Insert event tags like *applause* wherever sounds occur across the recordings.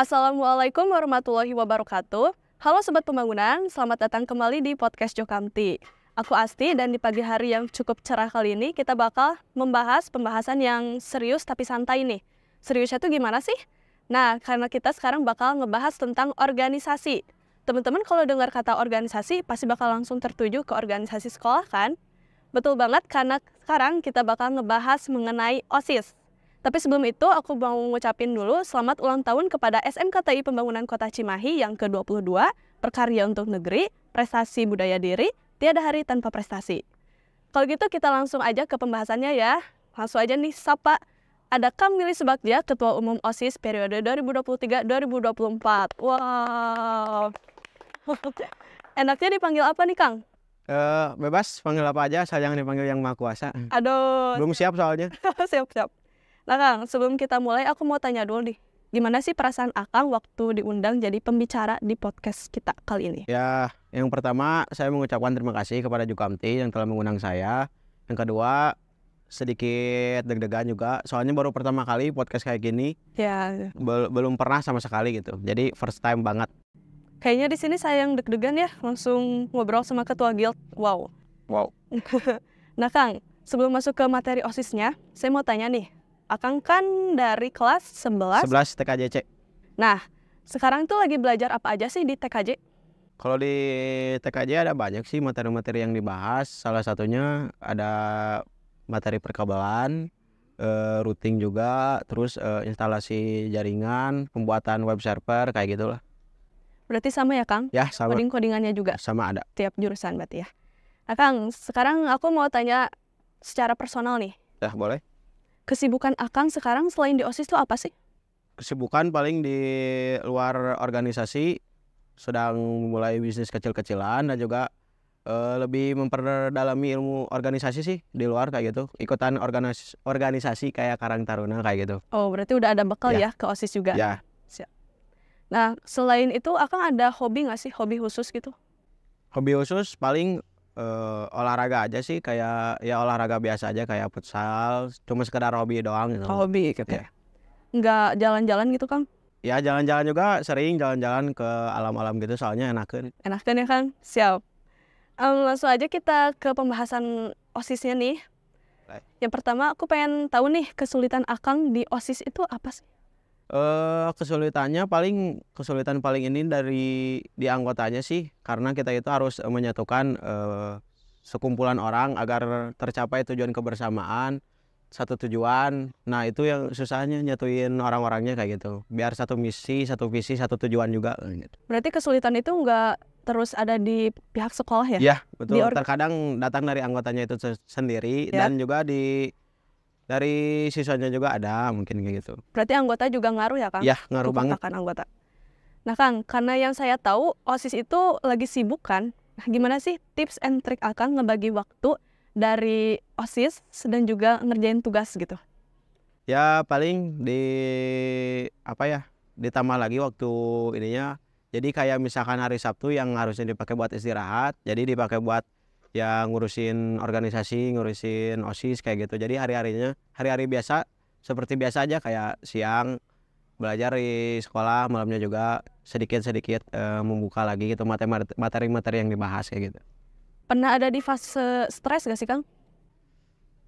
Assalamualaikum warahmatullahi wabarakatuh. Halo Sobat Pembangunan, selamat datang kembali di Podcast Jokamti. Aku Asti dan di pagi hari yang cukup cerah kali ini kita bakal membahas pembahasan yang serius tapi santai nih. Seriusnya tuh gimana sih? Nah, karena kita sekarang bakal ngebahas tentang organisasi. Teman-teman kalau dengar kata organisasi pasti bakal langsung tertuju ke organisasi sekolah kan? Betul banget karena sekarang kita bakal ngebahas mengenai OSIS tapi sebelum itu, aku mau ngucapin dulu selamat ulang tahun kepada SMKTI Pembangunan Kota Cimahi yang ke-22, Perkarya untuk Negeri, Prestasi Budaya Diri, Tiada Hari Tanpa Prestasi. Kalau gitu kita langsung aja ke pembahasannya ya. Langsung aja nih, sapa. Ada Kang Willy Sebakdia, Ketua Umum OSIS periode 2023-2024. Wow. *laughs* Enaknya dipanggil apa nih, Kang? Uh, bebas, panggil apa aja, sayang dipanggil yang maha kuasa. Aduh. Belum siap soalnya. Siap-siap. *laughs* Kang, sebelum kita mulai aku mau tanya dulu nih. Gimana sih perasaan Akang waktu diundang jadi pembicara di podcast kita kali ini? Ya, yang pertama saya mengucapkan terima kasih kepada Jukamti yang telah mengundang saya. Yang kedua, sedikit deg-degan juga soalnya baru pertama kali podcast kayak gini ya bel belum pernah sama sekali gitu jadi first time banget kayaknya di sini saya yang deg-degan ya langsung ngobrol sama ketua guild wow wow *laughs* nah kang sebelum masuk ke materi osisnya saya mau tanya nih Akang kan dari kelas 11. 11 TKJC. Nah, sekarang tuh lagi belajar apa aja sih di TKJ? Kalau di TKJ ada banyak sih materi-materi yang dibahas. Salah satunya ada materi perkabelan, e, routing juga, terus e, instalasi jaringan, pembuatan web server kayak gitulah. Berarti sama ya, Kang? Ya, sama. Coding-codingannya juga? Sama ada. Tiap jurusan berarti ya. Nah, Kang, sekarang aku mau tanya secara personal nih. Ya, boleh. Kesibukan Akang sekarang selain di OSIS itu apa sih? Kesibukan paling di luar organisasi, sedang mulai bisnis kecil-kecilan dan juga uh, lebih memperdalami ilmu organisasi sih di luar kayak gitu. Ikutan organis organisasi kayak Karang Taruna kayak gitu. Oh, berarti udah ada bekal ya, ya ke OSIS juga. Ya. Siap. Nah, selain itu Akang ada hobi nggak sih? Hobi khusus gitu? Hobi khusus paling uh, olahraga aja sih kayak ya olahraga biasa aja kayak futsal cuma sekedar hobi doang gitu hobi gitu iya. ya nggak jalan-jalan gitu kang ya jalan-jalan juga sering jalan-jalan ke alam-alam gitu soalnya enak enakan ya kang siap um, langsung aja kita ke pembahasan osisnya nih yang pertama aku pengen tahu nih kesulitan akang di osis itu apa sih Eh kesulitannya paling kesulitan paling ini dari di anggotanya sih karena kita itu harus menyatukan uh, sekumpulan orang agar tercapai tujuan kebersamaan satu tujuan. Nah itu yang susahnya nyatuin orang-orangnya kayak gitu. Biar satu misi, satu visi, satu tujuan juga. Gitu. Berarti kesulitan itu enggak terus ada di pihak sekolah ya? Iya betul. Terkadang datang dari anggotanya itu sendiri ya. dan juga di dari siswanya juga ada mungkin kayak gitu. Berarti anggota juga ngaruh ya Kang? Ya ngaruh banget. Kan anggota. Nah Kang, karena yang saya tahu OSIS itu lagi sibuk kan? Nah, *laughs* gimana sih tips and trick akan ngebagi waktu dari OSIS dan juga ngerjain tugas gitu? Ya paling di apa ya ditambah lagi waktu ininya. Jadi kayak misalkan hari Sabtu yang harusnya dipakai buat istirahat, jadi dipakai buat ya ngurusin organisasi, ngurusin OSIS kayak gitu. Jadi hari-harinya hari-hari biasa seperti biasa aja kayak siang belajar di sekolah, malamnya juga sedikit-sedikit e, membuka lagi gitu materi-materi yang dibahas kayak gitu. Pernah ada di fase stres gak sih, Kang?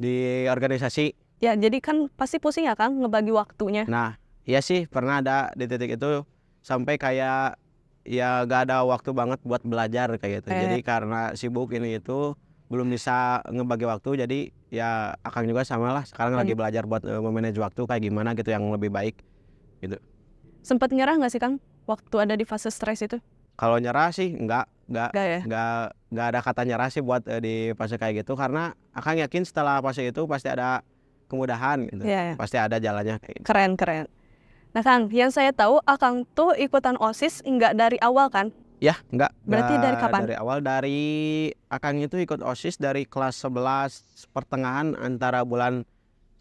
Di organisasi? Ya, jadi kan pasti pusing ya, Kang, ngebagi waktunya. Nah, iya sih, pernah ada di titik itu sampai kayak ya gak ada waktu banget buat belajar kayak gitu. Eh. Jadi karena sibuk ini itu belum bisa ngebagi waktu jadi ya Akang juga sama lah sekarang hmm. lagi belajar buat uh, eh, memanage waktu kayak gimana gitu yang lebih baik gitu. Sempat nyerah nggak sih Kang waktu ada di fase stres itu? Kalau nyerah sih nggak nggak nggak ya? nggak, nggak ada kata nyerah sih buat uh, di fase kayak gitu karena Akang yakin setelah fase itu pasti ada kemudahan gitu. Ya, ya. Pasti ada jalannya. Gitu. Keren keren. Nah Kang, yang saya tahu Akang tuh ikutan OSIS nggak dari awal kan? Ya, enggak. Berarti dari kapan? Dari awal dari Akang itu ikut OSIS dari kelas 11 pertengahan antara bulan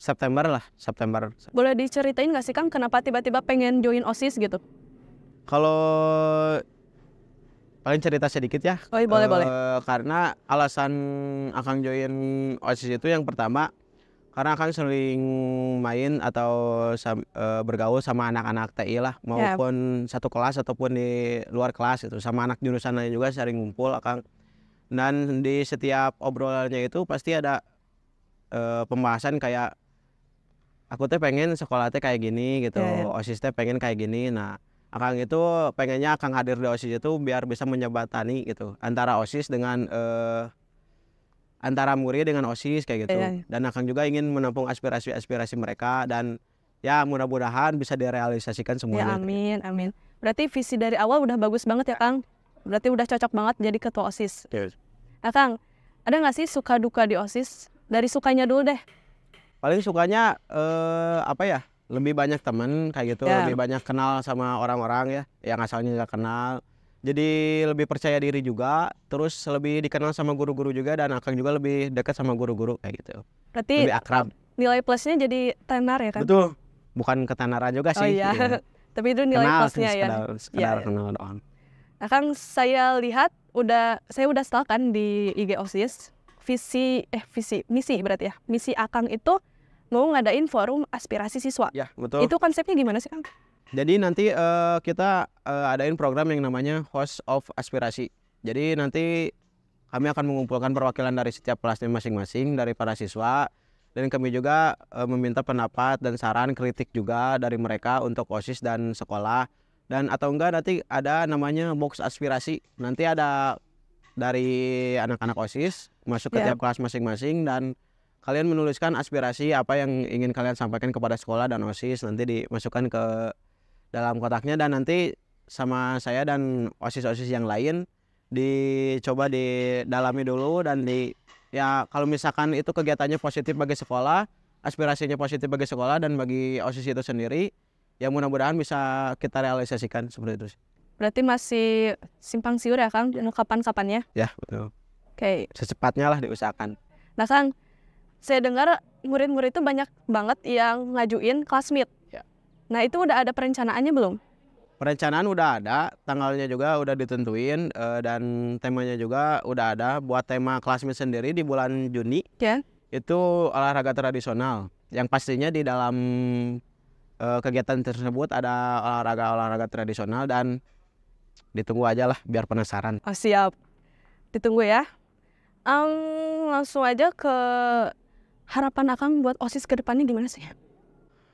September lah, September. Boleh diceritain nggak sih Kang kenapa tiba-tiba pengen join OSIS gitu? Kalau paling cerita sedikit ya. Oh, iya, boleh, uh, boleh. Karena alasan Akang join OSIS itu yang pertama karena kan sering main atau sam, eh, bergaul sama anak-anak TI lah ya. maupun yeah. satu kelas ataupun di luar kelas itu sama anak jurusan lain juga sering ngumpul akang dan di setiap obrolannya itu pasti ada e, pembahasan kayak aku teh pengen sekolah teh kayak gini gitu yeah, ya. osis teh pengen kayak gini nah Akang itu pengennya Akang hadir di OSIS itu biar bisa menyebatani gitu antara OSIS dengan eh, antara murid dengan OSIS kayak gitu. Yeah. Iya. Dan Akang juga ingin menampung aspirasi-aspirasi mereka dan ya mudah-mudahan bisa direalisasikan ya, semuanya. Yeah, amin, amin. Berarti visi dari awal udah bagus banget ya Kang. Berarti udah cocok banget jadi ketua OSIS. Yes. Nah Kang, ada nggak sih suka duka di OSIS? Dari sukanya dulu deh. Paling sukanya eh, apa ya? Lebih banyak temen kayak gitu, yeah. lebih banyak kenal sama orang-orang ya yang asalnya nggak kenal jadi lebih percaya diri juga terus lebih dikenal sama guru-guru juga dan akang juga lebih dekat sama guru-guru kayak gitu berarti lebih akrab nilai plusnya jadi tenar ya kan betul bukan ketenaran juga oh sih oh, iya. Gitu. *laughs* tapi itu nilai kenal, plusnya ya sekedar, iya, sekedar ya, kenal doang akang nah, saya lihat udah saya udah kan di IG OSIS visi eh visi misi berarti ya misi akang itu mau ngadain forum aspirasi siswa ya, betul. itu konsepnya gimana sih kang jadi nanti uh, kita uh, adain program yang namanya Host of Aspirasi. Jadi nanti kami akan mengumpulkan perwakilan dari setiap kelasnya masing-masing dari para siswa dan kami juga uh, meminta pendapat dan saran kritik juga dari mereka untuk OSIS dan sekolah dan atau enggak nanti ada namanya box aspirasi nanti ada dari anak-anak OSIS masuk ke yeah. tiap kelas masing-masing dan kalian menuliskan aspirasi apa yang ingin kalian sampaikan kepada sekolah dan OSIS nanti dimasukkan ke dalam kotaknya dan nanti sama saya dan osis-osis yang lain dicoba didalami dulu dan di ya kalau misalkan itu kegiatannya positif bagi sekolah, aspirasinya positif bagi sekolah dan bagi OSIS itu sendiri, ya mudah-mudahan bisa kita realisasikan seperti itu. Berarti masih simpang siur ya Kang, mau ya. kapan-kapannya? Ya betul. Oke. Okay. Secepatnya lah diusahakan. Nah Kang, saya dengar murid-murid itu banyak banget yang ngajuin kelas meet. Nah itu udah ada perencanaannya belum? Perencanaan udah ada, tanggalnya juga udah ditentuin uh, dan temanya juga udah ada. Buat tema klasmen sendiri di bulan Juni, yeah. itu olahraga tradisional. Yang pastinya di dalam uh, kegiatan tersebut ada olahraga-olahraga tradisional dan ditunggu aja lah biar penasaran. Oh siap, ditunggu ya. Um, langsung aja ke harapan akan buat OSIS ke depannya gimana sih?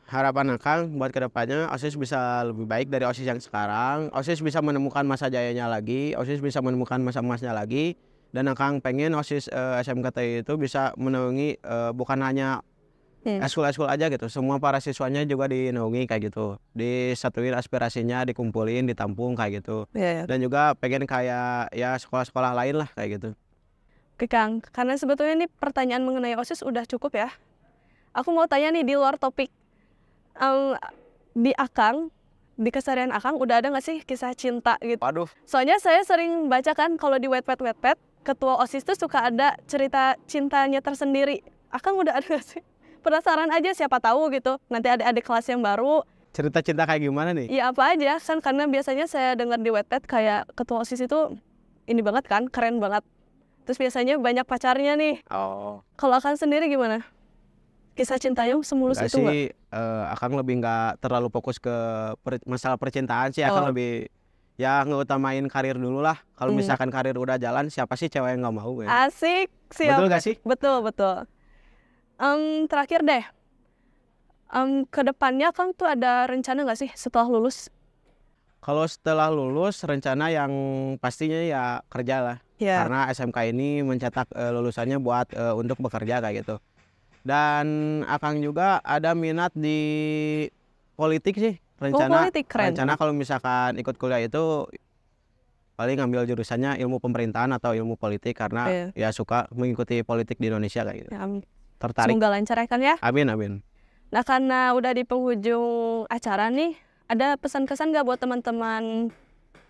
harapan Akang buat kedepannya OSIS bisa lebih baik dari OSIS yang sekarang. OSIS bisa menemukan masa jayanya lagi, OSIS bisa menemukan masa emasnya lagi. Dan Akang pengen OSIS uh, eh, SMKT itu bisa menaungi uh, bukan hanya eskul eskul yeah. aja gitu. Semua para siswanya juga dinaungi kayak gitu. Disatuin aspirasinya, dikumpulin, ditampung kayak gitu. Yeah, yeah. Dan juga pengen kayak ya sekolah-sekolah lain lah kayak gitu. Oke Kang, karena sebetulnya ini pertanyaan mengenai OSIS udah cukup ya. Aku mau tanya nih di luar topik um, di Akang di keseharian Akang udah ada nggak sih kisah cinta gitu? Aduh. Soalnya saya sering baca kan kalau di wet Wattpad ketua OSIS itu suka ada cerita cintanya tersendiri. Akang udah ada nggak sih? Penasaran aja siapa tahu gitu. Nanti ada adik kelas yang baru. Cerita cinta kayak gimana nih? Iya apa aja kan karena biasanya saya dengar di Wattpad kayak ketua OSIS itu ini banget kan, keren banget. Terus biasanya banyak pacarnya nih. Oh. Kalau Akang sendiri gimana? kisah cinta yang semulus itu sih, Uh, eh, akang lebih nggak terlalu fokus ke per, masalah percintaan sih, oh. akang lebih ya ngeutamain karir dulu lah. Kalau hmm. misalkan karir udah jalan, siapa sih cewek yang nggak mau? Ya? Asik, siap. Betul gak sih? Betul betul. Um, terakhir deh, um, kedepannya kang tuh ada rencana nggak sih setelah lulus? Kalau setelah lulus, rencana yang pastinya ya kerja lah. Yeah. Karena SMK ini mencetak uh, lulusannya buat uh, untuk bekerja kayak gitu. Dan Akang juga ada minat di politik sih. Oh, rencana oh, politik keren. rencana kalau misalkan ikut kuliah itu paling ngambil jurusannya ilmu pemerintahan atau ilmu politik karena yeah. ya suka mengikuti politik di Indonesia kayak gitu. Ya, amin. Tertarik. Semoga lancar ya kan ya. Amin amin. Nah karena udah di penghujung acara nih, ada pesan kesan gak buat teman-teman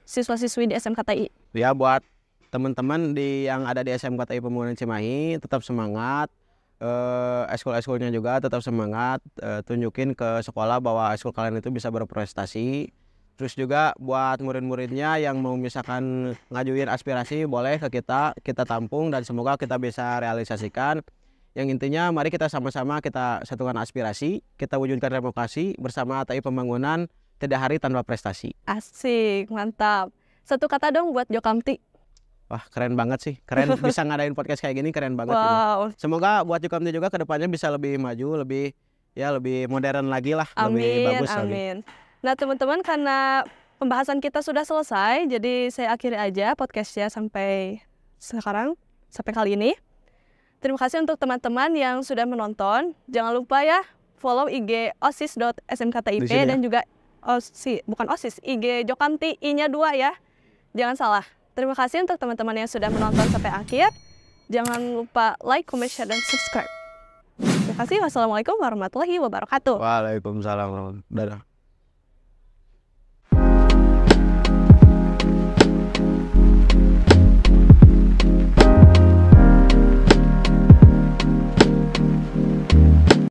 siswa-siswi di SMKTI? Ya buat teman-teman di yang ada di SMKTI Pembangunan Cimahi tetap semangat, uh, eskul-eskulnya juga tetap semangat uh, tunjukin ke sekolah bahwa eskul kalian itu bisa berprestasi terus juga buat murid-muridnya yang mau misalkan ngajuin aspirasi boleh ke kita kita tampung dan semoga kita bisa realisasikan yang intinya mari kita sama-sama kita satukan aspirasi kita wujudkan demokrasi bersama TAI pembangunan tidak hari tanpa prestasi asik mantap satu kata dong buat Jokamti Wah keren banget sih, keren *laughs* bisa ngadain podcast kayak gini keren banget. Wow. Ini. Semoga buat Yukamti juga kedepannya bisa lebih maju, lebih ya lebih modern lagi lah, amin, lebih bagus amin. lagi. Nah teman-teman karena pembahasan kita sudah selesai, jadi saya akhiri aja podcastnya sampai sekarang sampai kali ini. Terima kasih untuk teman-teman yang sudah menonton. Jangan lupa ya follow IG osis.smktip dan ya. juga osis bukan osis IG Jokamti i-nya dua ya. Jangan salah. Terima kasih untuk teman-teman yang sudah menonton sampai akhir. Jangan lupa like, comment, share, dan subscribe. Terima kasih. Wassalamualaikum warahmatullahi wabarakatuh. Waalaikumsalam. Dadah.